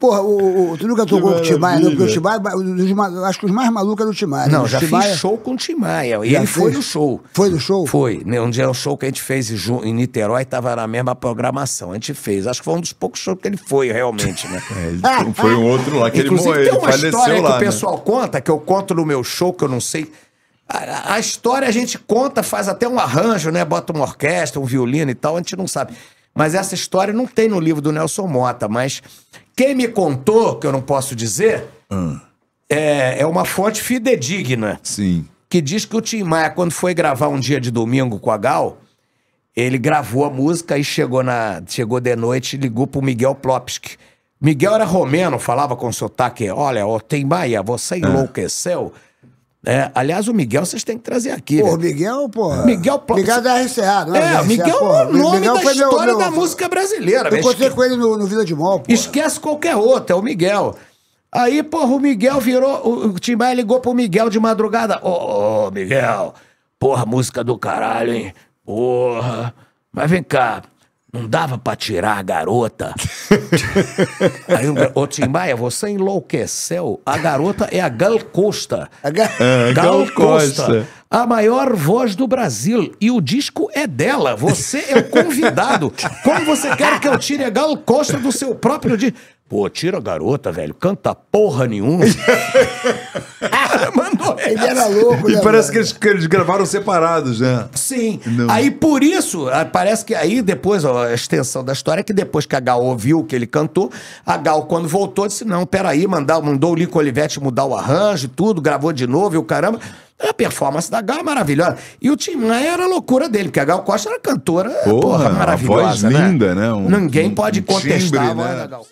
Porra, o, o, tu nunca tocou com o Timaya, não? Porque o Timaya, acho que os mais malucos eram é né? o Timaya. Não, já Timaya... fiz show com o Timaya. E já ele fez? foi no show. Foi no show? Foi. Né, um dia é um show que a gente fez em Niterói, tava na mesma programação. A gente fez. Acho que foi um dos poucos shows que ele foi, realmente, né? é, foi um outro lá que Inclusive, ele morreu. Tem uma história lá, que o né? pessoal né? conta, que eu conto no meu show, que eu não sei. A, a história a gente conta, faz até um arranjo, né? Bota uma orquestra, um violino e tal, a gente não sabe. Mas essa história não tem no livro do Nelson Mota, mas quem me contou, que eu não posso dizer, hum. é, é uma fonte fidedigna. Sim. Que diz que o Tim Maia, quando foi gravar um dia de domingo com a Gal, ele gravou a música e chegou, na, chegou de noite e ligou pro Miguel Plopsky. Miguel era romeno, falava com sotaque. Olha, ô Tim Maia, você é. enlouqueceu. É, aliás, o Miguel vocês têm que trazer aqui. Pô, Miguel, porra. Miguel, pô, Miguel é da RCA, não é? É, o Miguel é o nome Miguel da história meu, meu... da música brasileira. Eu encontrei esque... com ele no, no Vila de Mol, pô. Esquece qualquer outro, é o Miguel. Aí, porra, o Miguel virou. O, o Tim Maia ligou pro Miguel de madrugada. Ô, oh, oh, Miguel, porra, música do caralho, hein? Porra. Mas vem cá, não dava pra tirar a garota. Aí o, o Tim Maia, você enlouqueceu. A garota é a Gal Costa. A Ga Gal, ah, Gal Costa. Costa. A maior voz do Brasil. E o disco é dela. Você é o convidado. Como você quer que eu tire a Gal Costa do seu próprio disco? Pô, tira a garota, velho. Canta porra nenhuma. Mano, ele era louco. E né, parece que eles, que eles, gravaram separados, né? Sim. Não. Aí por isso, ah, parece que aí depois, ó, a extensão da história é que depois que a Gal ouviu que ele cantou, a Gal, quando voltou, disse: não, peraí, mandar, mandou o Lico Olivetti mudar o arranjo, e tudo, gravou de novo e o caramba. É a performance da Gal é maravilhosa. E o Tim Maia era a loucura dele, porque a Gal Costa era cantora porra, porra maravilhosa. Uma voz né? linda, né? Um, Ninguém um, pode um contestar timbre, a voz né? da Gal.